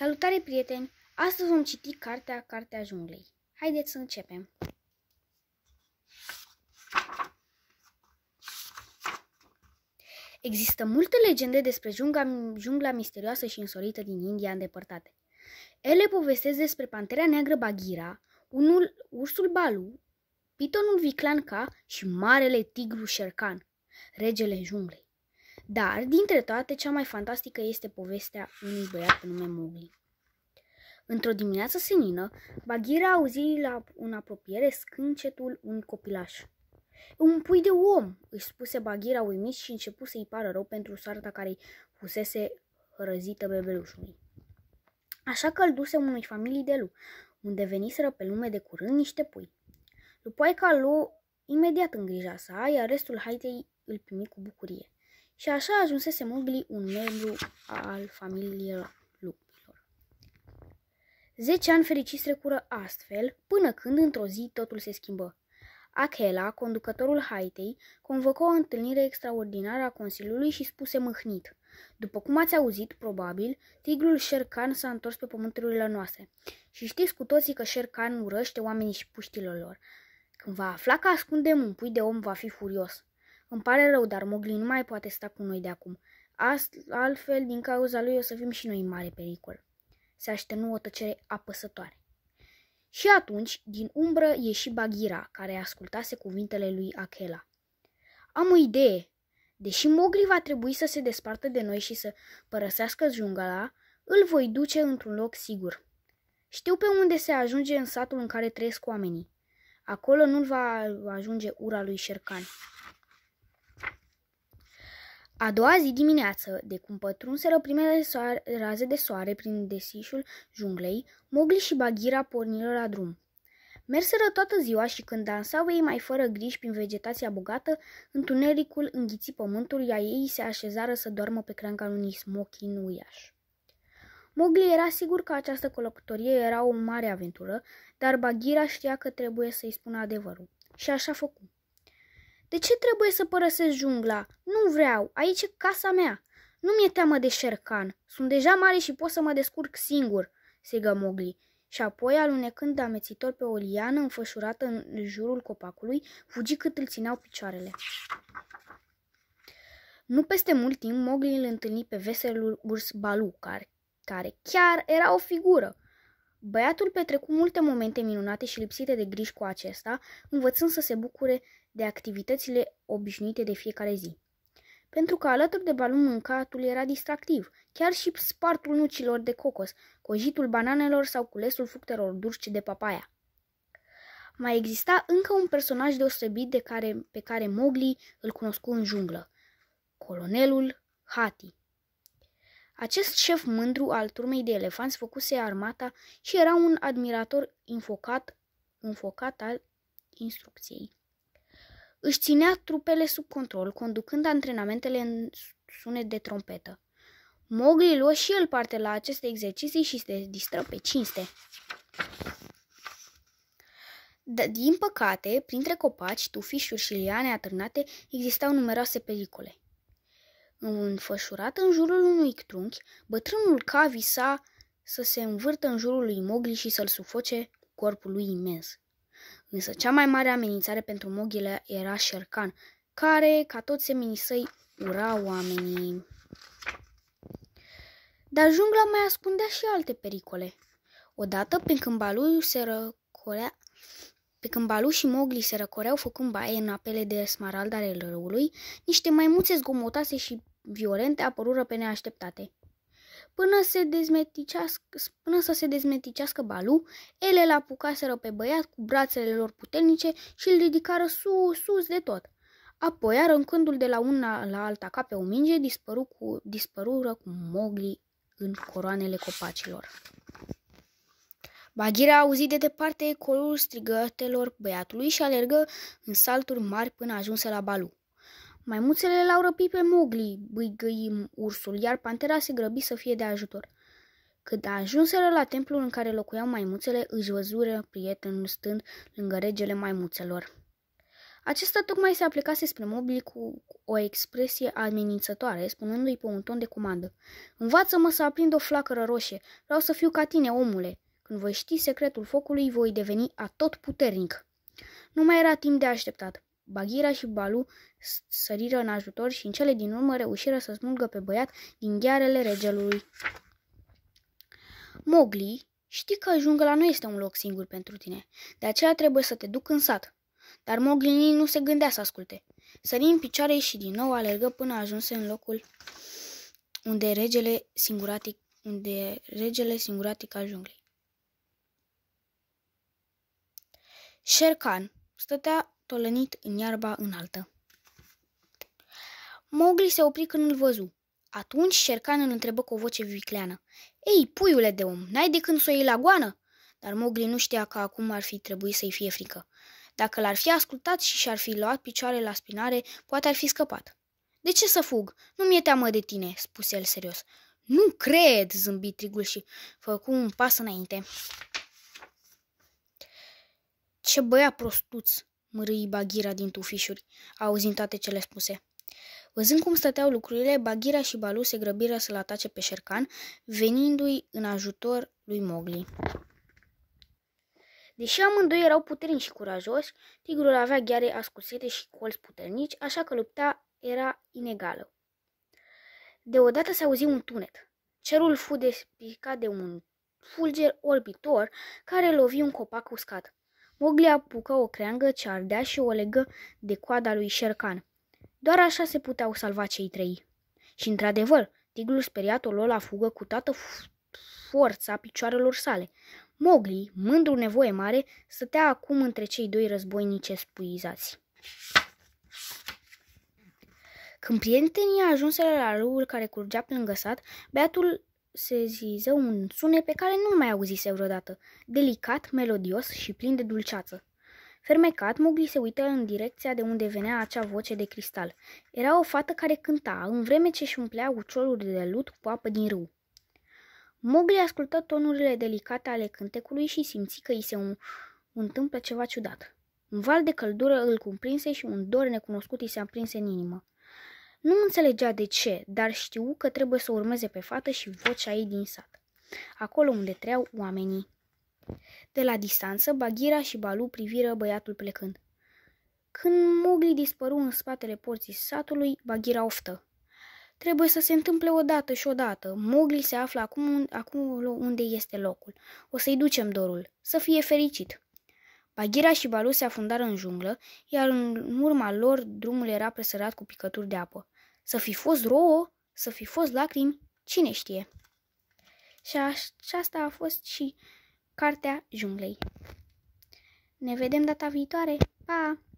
Salutare, prieteni! Astăzi vom citi cartea Cartea Junglei. Haideți să începem! Există multe legende despre jungla, jungla misterioasă și însorită din India îndepărtate. Ele povestesc despre pantera neagră Bagheera, unul ursul Balu, pitonul Viclanca și marele tigru Sherkan, regele junglei. Dar, dintre toate, cea mai fantastică este povestea unui băiat pe nume Mowgli. Într-o dimineață senină, Bagheera auzit la un apropiere scâncetul unui copilaș. Un pui de om, își spuse Bagheera uimit și începu să-i pară rău pentru soarta care-i fusese răzită bebelușului. Așa că îl duse unui familii de lu, unde veniseră pe lume de curând niște pui. Lupoaica lu imediat grija sa, iar restul haitei îl primi cu bucurie și așa ajunsese Mowgli un membru al familiei lupilor. Zece ani fericiți trecură astfel, până când într-o zi totul se schimbă. Achela, conducătorul haitei, convocă o întâlnire extraordinară a Consiliului și spuse mâhnit. După cum ați auzit, probabil, tigrul Sherkan s-a întors pe pământurile noastre. Și știți cu toții că Sherkan urăște oamenii și puștilor lor. Când va afla că ascundem un pui de om, va fi furios. Îmi pare rău, dar Mogli nu mai poate sta cu noi de acum. Ast altfel, din cauza lui, o să fim și noi în mare pericol. Se așteptă o tăcere apăsătoare. Și atunci, din umbră, ieși Bagira care ascultase cuvintele lui Akela. Am o idee! Deși Mogli va trebui să se despartă de noi și să părăsească jungla, îl voi duce într-un loc sigur. Știu pe unde se ajunge în satul în care trăiesc oamenii. Acolo nu va ajunge ura lui Șercan. A doua zi dimineață, de cum pătrunseră primele soare, raze de soare prin desișul junglei, Mogli și Bagira porniră la drum. Merseră toată ziua și când dansau ei mai fără griji prin vegetația bogată, întunericul înghiți pământul, iar ei se așezară să doarmă pe cranca unui smochin uiaș. Mogli era sigur că această călătorie era o mare aventură, dar Bagira știa că trebuie să-i spună adevărul. Și așa făcut. De ce trebuie să părăsesc jungla? Nu vreau, aici e casa mea. Nu mi-e teamă de șercan. Sunt deja mare și pot să mă descurc singur, strigă Mogli. Și apoi, alunecând amețitor pe o liană înfășurată în jurul copacului, fugi cât îl țineau picioarele. Nu peste mult timp, Mogli îl întâlni pe veselul urs Balu, care, care chiar era o figură. Băiatul petrecu multe momente minunate și lipsite de griji cu acesta, învățând să se bucure de activitățile obișnuite de fiecare zi. Pentru că alături de balon mâncatul era distractiv, chiar și spartul nucilor de cocos, cojitul bananelor sau culesul fructelor dulci de papaya. Mai exista încă un personaj deosebit de care, pe care Mowgli îl cunoscu în junglă, colonelul Hati. Acest șef mândru al turmei de elefanți făcuse armata și era un admirator infocat, infocat al instrucției. Își ținea trupele sub control, conducând antrenamentele în sunet de trompetă. Mogli luă și el parte la aceste exerciții și se distră pe cinste. din păcate, printre copaci, tufișuri și liane atârnate, existau numeroase pericole înfășurat în jurul unui trunchi, bătrânul K visa să se învârtă în jurul lui Mogli și să-l sufoce cu corpul lui imens. Însă cea mai mare amenințare pentru Mogile era Șercan, care, ca toți seminii săi, ura oamenii. Dar jungla mai ascundea și alte pericole. Odată, pe când Balu se răcorea, pe când Balu și Mogli se răcoreau făcând baie în apele de smarald ale râului, niște maimuțe zgomotase și violente apărură pe neașteptate. Până, se până să se dezmeticească Balu, ele l apucaseră pe băiat cu brațele lor puternice și îl ridicară sus, sus de tot. Apoi, aruncându-l de la una la alta ca pe o minge, dispăru cu, dispărură cu mogli în coroanele copacilor. a auzit de departe colul strigătelor băiatului și alergă în salturi mari până ajunse la Balu. Maimuțele l-au răpit pe Mogli, bâigăi ursul, iar pantera se grăbi să fie de ajutor. Când ajunseră la templul în care locuiau maimuțele, își văzură prietenul stând lângă regele maimuțelor. Acesta tocmai se aplicase spre mobili cu o expresie amenințătoare, spunându-i pe un ton de comandă. Învață-mă să aprind o flacără roșie. Vreau să fiu ca tine, omule. Când voi ști secretul focului, voi deveni atot puternic. Nu mai era timp de așteptat. Baghira și Balu săriră în ajutor și în cele din urmă reușiră să smulgă pe băiat din ghearele regelui. Mogli, știi că jungla nu este un loc singur pentru tine, de aceea trebuie să te duc în sat. Dar Mogli nu se gândea să asculte. Sări în picioare și din nou alergă până ajunse în locul unde regele singuratic, unde regele singuratic a junglei. Șercan stătea tolănit în iarba înaltă. Mogli se opri când îl văzu. Atunci Șercan îl întrebă cu o voce vicleană. Ei, puiule de om, n-ai de când să o iei la goană? Dar Mogli nu știa că acum ar fi trebuit să-i fie frică. Dacă l-ar fi ascultat și și-ar fi luat picioare la spinare, poate ar fi scăpat. De ce să fug? Nu mi-e teamă de tine, spuse el serios. Nu cred, zâmbi trigul și făcu un pas înainte. Ce băia prostuț, mârâi Baghira din tufișuri, auzind toate cele spuse. Văzând cum stăteau lucrurile, Baghira și Balu se grăbiră să-l atace pe Șercan, venindu-i în ajutor lui Mogli. Deși amândoi erau puternici și curajoși, tigrul avea gheare ascuțite și colți puternici, așa că lupta era inegală. Deodată se auzi un tunet. Cerul fu despicat de un fulger orbitor care lovi un copac uscat. Mogli apucă o creangă ce ardea și o legă de coada lui Șercan. Doar așa se puteau salva cei trei. Și într-adevăr, tiglul speriat o la fugă cu toată forța picioarelor sale. Mogli, mândru nevoie mare, stătea acum între cei doi războinici spuizați. Când prietenii ajunseră la râul care curgea pe lângă sat, beatul se ziză un sunet pe care nu mai auzise vreodată, delicat, melodios și plin de dulceață. Fermecat, Mugli se uită în direcția de unde venea acea voce de cristal. Era o fată care cânta, în vreme ce își umplea uciorul de lut cu apă din râu. Mugli ascultă tonurile delicate ale cântecului și simți că îi se un... întâmplă ceva ciudat. Un val de căldură îl cuprinse și un dor necunoscut îi se aprinse în inimă. Nu înțelegea de ce, dar știu că trebuie să urmeze pe fată și vocea ei din sat, acolo unde treau oamenii. De la distanță, Baghira și Balu priviră băiatul plecând. Când Mogli dispăru în spatele porții satului, Baghira oftă. Trebuie să se întâmple odată și odată. Mogli se află acum, acum unde este locul. O să-i ducem dorul. Să fie fericit! Bagheera și Balu se afundară în junglă, iar în urma lor drumul era presărat cu picături de apă. Să fi fost rouă, să fi fost lacrimi, cine știe. Și aceasta a fost și cartea junglei. Ne vedem data viitoare. Pa!